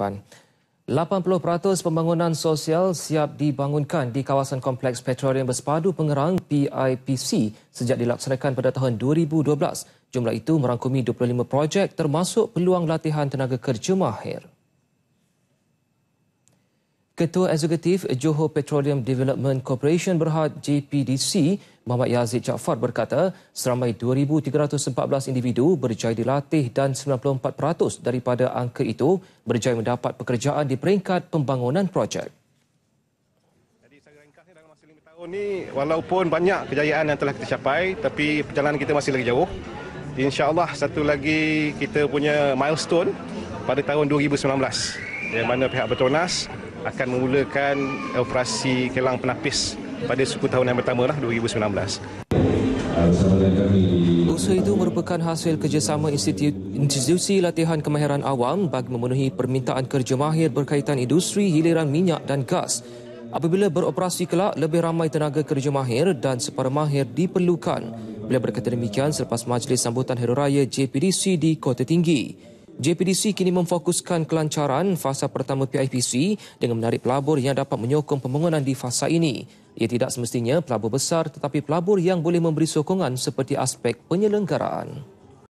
depan. 80% pembangunan sosial siap dibangunkan di kawasan Kompleks Petroleum Bersepadu Pengerang PIPC sejak dilaksanakan pada tahun 2012. Jumlah itu merangkumi 25 projek termasuk peluang latihan tenaga kerja mahir. Ketua Eksekutif Johor Petroleum Development Corporation Berhad JPDC Muhammad Yazid Jaafar berkata seramai 2,314 individu berjaya dilatih dan 94% daripada angka itu berjaya mendapat pekerjaan di peringkat pembangunan projek. Jadi secara ringkasnya ini walaupun banyak kejayaan yang telah kita capai tapi perjalanan kita masih lagi jauh. InsyaAllah satu lagi kita punya milestone pada tahun 2019 yang mana pihak Petronas akan memulakan operasi kelang penapis pada suku tahun yang pertama lah 2019. Usaha itu merupakan hasil kerjasama institut, institusi latihan kemahiran awam bagi memenuhi permintaan kerja mahir berkaitan industri hiliran minyak dan gas. Apabila beroperasi kelak, lebih ramai tenaga kerja mahir dan separa mahir diperlukan. Beliau berkata demikian selepas majlis sambutan Hari Raya JPDC di Kota Tinggi. JPDC kini memfokuskan kelancaran fasa pertama PIPC dengan menarik pelabur yang dapat menyokong pembangunan di fasa ini. Ia tidak semestinya pelabur besar tetapi pelabur yang boleh memberi sokongan seperti aspek penyelenggaraan.